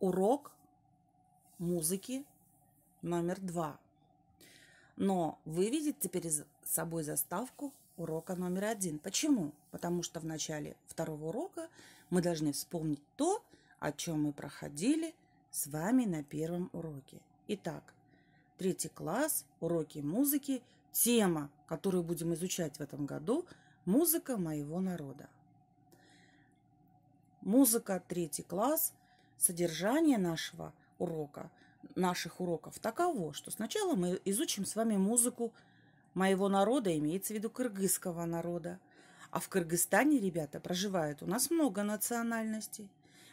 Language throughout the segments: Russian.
урок музыки номер два. Но выведет теперь с собой заставку урока номер один. Почему? Потому что в начале второго урока мы должны вспомнить то, о чем мы проходили с вами на первом уроке. Итак, третий класс, уроки музыки, тема, которую будем изучать в этом году – музыка моего народа. Музыка, третий класс, содержание нашего урока, наших уроков таково, что сначала мы изучим с вами музыку моего народа, имеется в виду кыргызского народа. А в Кыргызстане, ребята, проживает у нас много национальностей.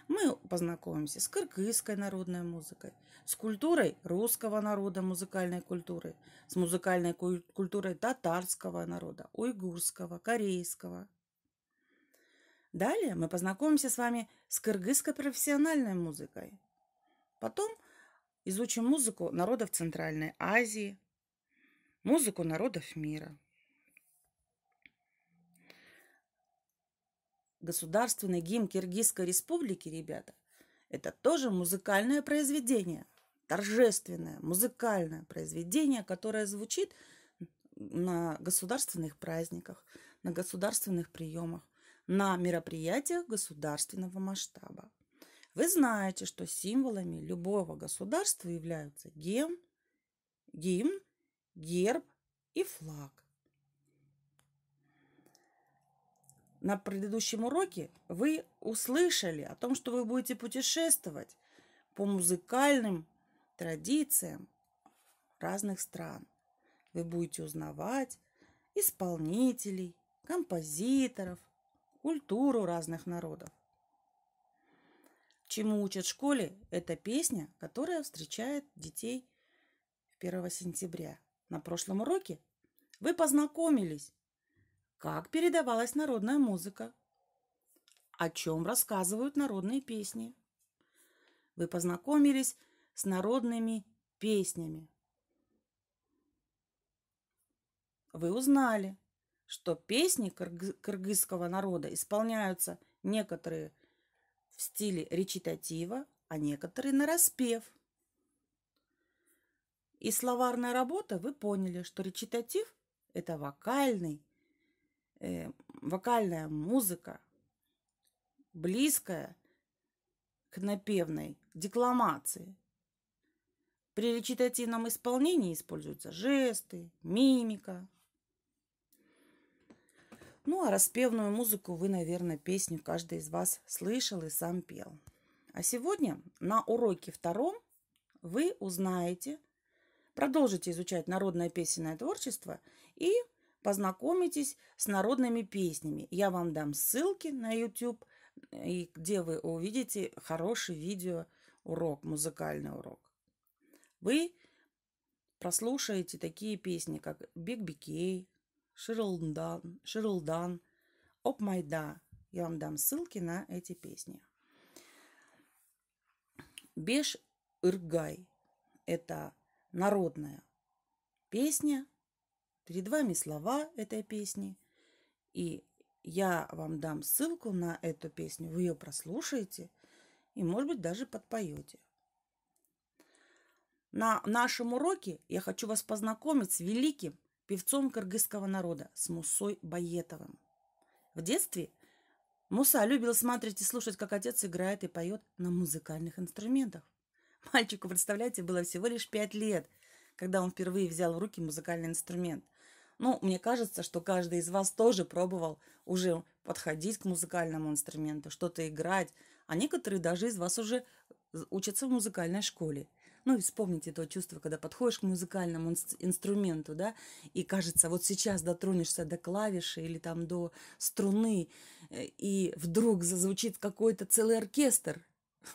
Мы познакомимся с кыргызской народной музыкой, с культурой русского народа, музыкальной культуры, с музыкальной культурой татарского народа, уйгурского, корейского. Далее мы познакомимся с вами с кыргызской профессиональной музыкой. Потом изучим музыку народов Центральной Азии, музыку народов мира. Государственный гимн Киргизской республики, ребята, это тоже музыкальное произведение, торжественное музыкальное произведение, которое звучит на государственных праздниках, на государственных приемах на мероприятиях государственного масштаба. Вы знаете, что символами любого государства являются гем, гимн, герб и флаг. На предыдущем уроке вы услышали о том, что вы будете путешествовать по музыкальным традициям разных стран. Вы будете узнавать исполнителей, композиторов, культуру разных народов. Чему учат в школе, это песня, которая встречает детей 1 сентября. На прошлом уроке вы познакомились, как передавалась народная музыка, о чем рассказывают народные песни. Вы познакомились с народными песнями. Вы узнали, что песни кыргызского народа исполняются некоторые в стиле речитатива, а некоторые на распев. И словарная работа, вы поняли, что речитатив – это вокальный, э, вокальная музыка, близкая к напевной декламации. При речитативном исполнении используются жесты, мимика, ну, а распевную музыку вы, наверное, песню каждый из вас слышал и сам пел. А сегодня на уроке втором вы узнаете, продолжите изучать народное песенное творчество и познакомитесь с народными песнями. Я вам дам ссылки на YouTube, и где вы увидите хороший видео урок, музыкальный урок. Вы прослушаете такие песни, как Биг Бикей, Ширилдан, Ширилдан, Опмайда. Я вам дам ссылки на эти песни. Беш Иргай – это народная песня. Перед вами слова этой песни. И я вам дам ссылку на эту песню. Вы ее прослушаете и, может быть, даже подпоете. На нашем уроке я хочу вас познакомить с великим певцом кыргызского народа с Мусой Баетовым. В детстве Муса любил смотреть и слушать, как отец играет и поет на музыкальных инструментах. Мальчику, представляете, было всего лишь пять лет, когда он впервые взял в руки музыкальный инструмент. Ну, мне кажется, что каждый из вас тоже пробовал уже подходить к музыкальному инструменту, что-то играть, а некоторые даже из вас уже учатся в музыкальной школе. Ну вспомните то чувство, когда подходишь к музыкальному инструменту, да, и кажется, вот сейчас дотронешься до клавиши или там до струны, э, и вдруг зазвучит какой-то целый оркестр.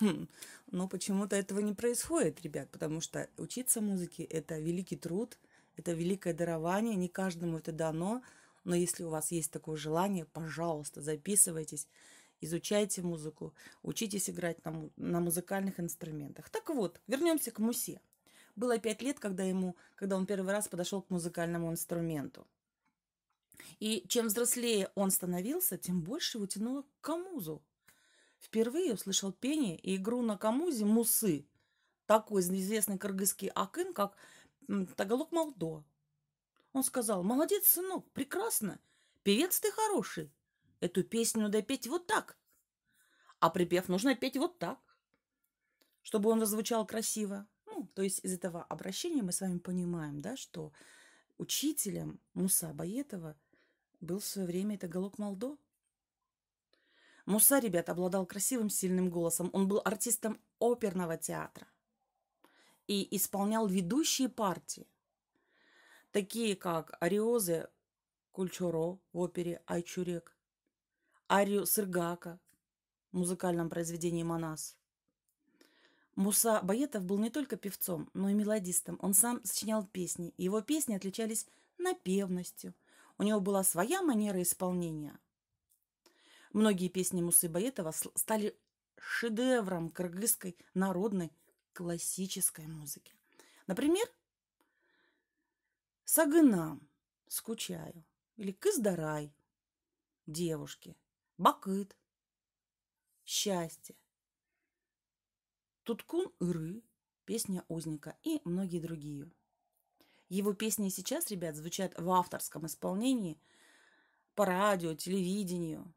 Хм, но почему-то этого не происходит, ребят, потому что учиться музыке – это великий труд, это великое дарование, не каждому это дано, но если у вас есть такое желание, пожалуйста, записывайтесь – изучайте музыку, учитесь играть на, на музыкальных инструментах. Так вот, вернемся к Мусе. Было пять лет, когда, ему, когда он первый раз подошел к музыкальному инструменту. И чем взрослее он становился, тем больше его тянуло к камузу. Впервые услышал пение и игру на камузе мусы, такой известный кыргызский акын, как Тагалок Молдо. Он сказал, молодец, сынок, прекрасно, певец ты хороший, Эту песню надо петь вот так. А припев нужно петь вот так, чтобы он зазвучал красиво. Ну, то есть из этого обращения мы с вами понимаем, да, что учителем Муса Баетова был в свое время это Галок Молдо. Муса, ребят, обладал красивым, сильным голосом. Он был артистом оперного театра и исполнял ведущие партии, такие как Ариозы Кульчуро в опере «Айчурек», арию Сыргака в музыкальном произведении «Манас». Муса Баетов был не только певцом, но и мелодистом. Он сам сочинял песни, и его песни отличались напевностью. У него была своя манера исполнения. Многие песни Мусы Баетова стали шедевром кыргызской народной классической музыки. Например, «Сагына» – «Скучаю» или «Кыздарай» – «Девушки» бакыт, счастье, туткун Иры, песня Узника и многие другие. Его песни сейчас, ребят, звучат в авторском исполнении по радио, телевидению.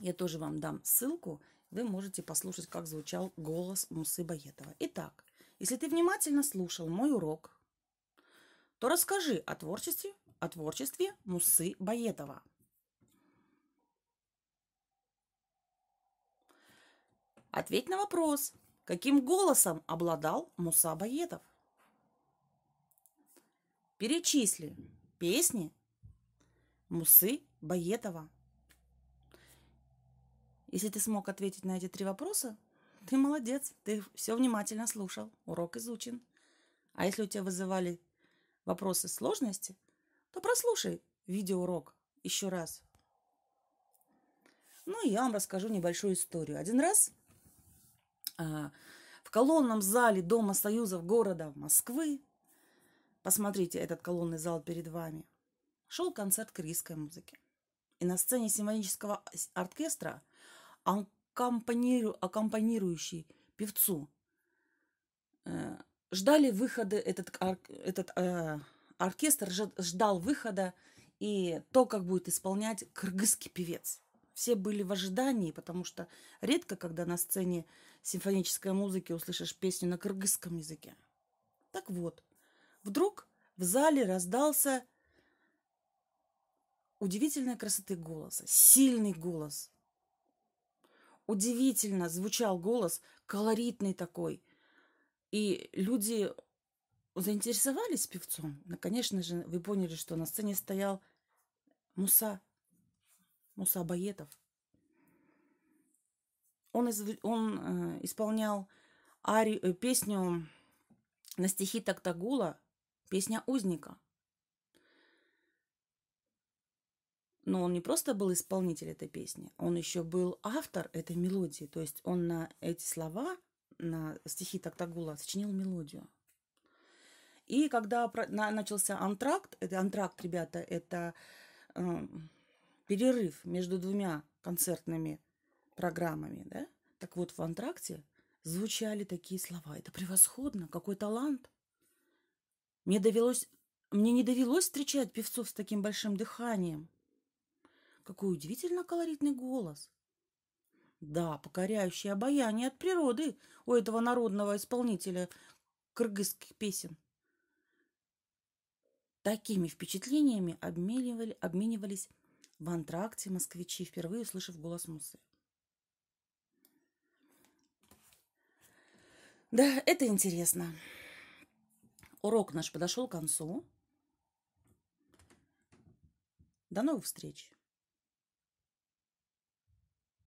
Я тоже вам дам ссылку. Вы можете послушать, как звучал голос Мусы Баетова. Итак, если ты внимательно слушал мой урок, то расскажи о творчестве, о творчестве Мусы Баетова – Ответь на вопрос, каким голосом обладал Муса Баедов? Перечисли песни Мусы Баетова. Если ты смог ответить на эти три вопроса, ты молодец, ты все внимательно слушал, урок изучен. А если у тебя вызывали вопросы сложности, то прослушай видеоурок еще раз. Ну и я вам расскажу небольшую историю. Один раз а, в колонном зале Дома Союзов города Москвы. Посмотрите этот колонный зал перед вами. Шел концерт корейской музыки. И на сцене симфонического оркестра аккомпанирующий певцу э, ждали выхода, этот, этот э, оркестр ждал выхода и то, как будет исполнять кыргызский певец – все были в ожидании, потому что редко, когда на сцене симфонической музыки услышишь песню на кыргызском языке. Так вот, вдруг в зале раздался удивительной красоты голоса, сильный голос. Удивительно звучал голос, колоритный такой. И люди заинтересовались певцом. Ну, конечно же, вы поняли, что на сцене стоял Муса Мусабаетов. Ну, он, из, он э, исполнял ари, э, песню на стихи Тактагула, песня узника. Но он не просто был исполнитель этой песни, он еще был автор этой мелодии. То есть он на эти слова, на стихи Тактагула сочинил мелодию. И когда начался антракт, это антракт, ребята, это эм, перерыв между двумя концертными программами, да? Так вот, в антракте звучали такие слова. Это превосходно, какой талант. Мне довелось, мне не довелось встречать певцов с таким большим дыханием. Какой удивительно колоритный голос. Да, покоряющее обаяние от природы у этого народного исполнителя кыргызских песен. Такими впечатлениями обменивали, обменивались в антракте москвичи, впервые услышав голос Мусы. Да, это интересно. Урок наш подошел к концу. До новых встреч!